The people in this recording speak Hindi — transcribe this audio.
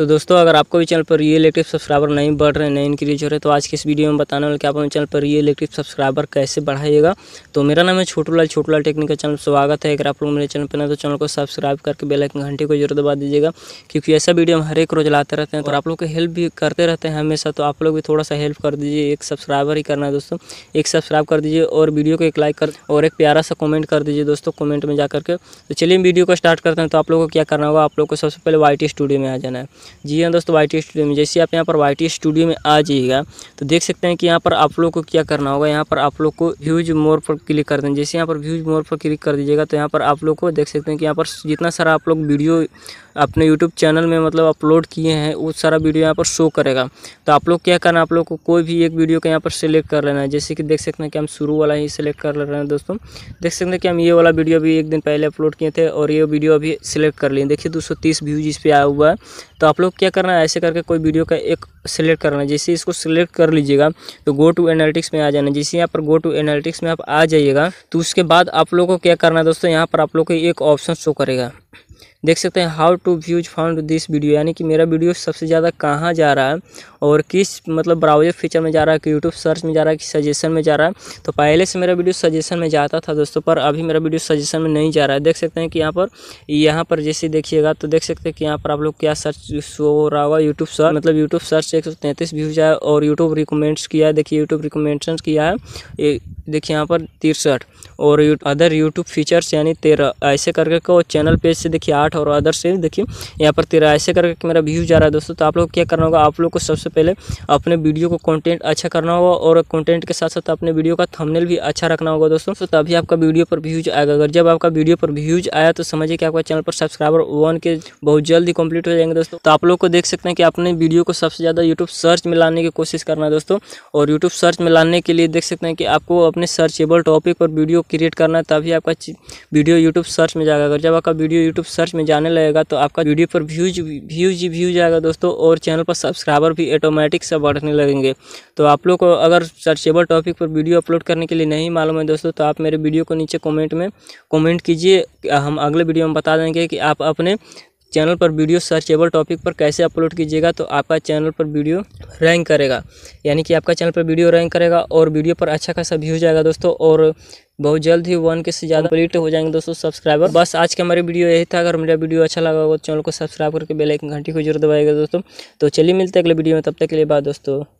तो दोस्तों अगर आपको भी चैनल पर रियल एक्टिव सब्सक्राइबर नहीं बढ़ रहे हैं नहीं इनक्रीज हो रहे तो आज के इस वीडियो में बताने वाले कि आप अपने चैनल पर रियल एक्टिव सब्सक्राइबर कैसे बढ़ाइएगा तो मेरा नाम है छोटूलाल छोटूलाल टेक्निकल चैनल स्वागत है अगर आप लोग मेरे चैनल पर ना तो चैनल को सब्सक्राइब करके बेलाइकन घंटे को जरूर दबा दीजिएगा क्योंकि ऐसा वीडियो हम हर एक रोज लाते रहते हैं तो आप लोग को हेल्प भी करते रहते हैं हमेशा तो आप लोग भी थोड़ा सा हेल्प कर दीजिए एक सब्सक्राइबर ही करना है दोस्तों एक सब्सक्राइब कर दीजिए और वीडियो को एक लाइक कर और एक प्यारा सा कमेंट कर दीजिए दोस्तों कमेंट में जा करके तो चलिए वीडियो को स्टार्ट करते हैं तो आप लोग को क्या करना होगा आप लोग को सबसे पहले वाई स्टूडियो में आ जाना है जी हाँ दोस्तों वाई टी स्टूडियो में जैसे आप यहाँ पर वाई टी स्टूडियो में आ जाइएगा तो देख सकते हैं कि यहाँ पर आप लोग को क्या करना होगा यहाँ पर आप लोग को व्यूज मोर पर क्लिक कर दें जैसे यहाँ पर व्यूज मोर पर क्लिक कर दीजिएगा तो यहाँ पर आप लोग को देख सकते हैं कि यहाँ पर जितना सारा आप लोग वीडियो अपने यूट्यूब चैनल में मतलब अपलोड किए हैं वो सारा वीडियो यहाँ पर शो करेगा तो आप लोग क्या करना आप लोग को कोई भी एक वीडियो का यहाँ पर सेलेक्ट कर लेना है जैसे कि देख सकते हैं कि हम शुरू वाला ही सिलेक्ट कर ले रहे हैं दोस्तों देख सकते हैं कि हम ये वाला वीडियो अभी एक दिन पहले अपलोड किए थे और ये वीडियो अभी सिलेक्ट कर लिए देखिए दो व्यूज इस पर आया हुआ है तो आप लोग क्या करना है ऐसे करके कोई वीडियो का एक सिलेक्ट करना है जैसे इसको सिलेक्ट कर लीजिएगा तो गो टू एनालिटिक्स में आ जाना जैसे यहाँ पर गो टू एनालिटिक्स में आप आ जाइएगा तो उसके बाद आप लोग को क्या करना है दोस्तों यहाँ पर आप लोग को एक ऑप्शन शो करेगा देख सकते हैं how to views found this video यानी कि मेरा वीडियो सबसे ज़्यादा कहाँ जा रहा है और किस मतलब ब्राउजर फीचर में जा रहा है कि यूट्यूब सर्च में जा रहा है कि सजेशन में जा रहा है तो पहले से मेरा वीडियो सजेशन में जाता था दोस्तों पर अभी मेरा वीडियो सजेशन में नहीं जा रहा है देख सकते हैं कि यहाँ पर यहाँ पर जैसे देखिएगा तो देख सकते हैं कि यहाँ पर आप लोग क्या सर्च शो हो रहा होगा यूट्यूब सर्च मतलब यूट्यूब सर्च एक व्यूज आया और यूट्यूब रिकमेंड्स किया है देखिए यूट्यूब रिकमेंडेशन किया है देखिए यहाँ पर तिरसठ और यू अदर यूट्यूब फीचर्स यानी तेरह ऐसे करके को चैनल पेज से देखिए आठ और अदर से देखिए यहाँ पर तेरह ऐसे करके मेरा व्यू जा रहा है दोस्तों तो आप लोग क्या करना होगा आप लोग को सबसे पहले अपने वीडियो को कंटेंट अच्छा करना होगा और कंटेंट के साथ साथ अपने वीडियो का थमनेल भी अच्छा रखना होगा दोस्तों तो तभी आपका वीडियो पर व्यूज आएगा अगर जब आपका वीडियो पर व्यूज आया तो समझिए कि आपका चैनल पर सब्सक्राइबर वन के बहुत जल्दी कंप्लीट हो जाएंगे दोस्तों तो आप लोग को देख सकते हैं कि अपने वीडियो को सबसे ज़्यादा यूट्यूब सर्च में लाने की कोशिश करना है दोस्तों और यूट्यूब सर्च में लाने के लिए देख सकते हैं कि आपको अपने अपने सर्चेबल टॉपिक पर वीडियो क्रिएट करना है तभी आपका वीडियो यूट्यूब सर्च में जाएगा अगर जब आपका वीडियो यूट्यूब सर्च में जाने लगेगा तो आपका वीडियो पर व्यूज व्यूज ही व्यूज आएगा दोस्तों और चैनल पर सब्सक्राइबर भी ऑटोमेटिक से बढ़ने लगेंगे तो आप लोग को अगर सर्चेबल टॉपिक पर वीडियो अपलोड करने के लिए नहीं मालूम है दोस्तों तो आप मेरे वीडियो को नीचे कॉमेंट में कॉमेंट कीजिए हम अगले वीडियो में बता देंगे कि आप अपने चैनल पर वीडियो सर्चेबल टॉपिक पर कैसे अपलोड कीजिएगा तो आपका चैनल पर वीडियो रैंक करेगा यानी कि आपका चैनल पर वीडियो रैंक करेगा और वीडियो पर अच्छा खासा व्यू जाएगा दोस्तों और बहुत जल्द ही वन के से ज़्यादा कंप्लीट हो जाएंगे दोस्तों सब्सक्राइबर बस आज के हमारे वीडियो यही था अगर मेरा वीडियो अच्छा लगा हो तो चैनल को सब्सक्राइब करके बेल आइकन घंटी को जरूर दबाएगा दोस्तों तो चलिए मिलते हैं अगले वीडियो में तब तक के लिए बात दोस्तों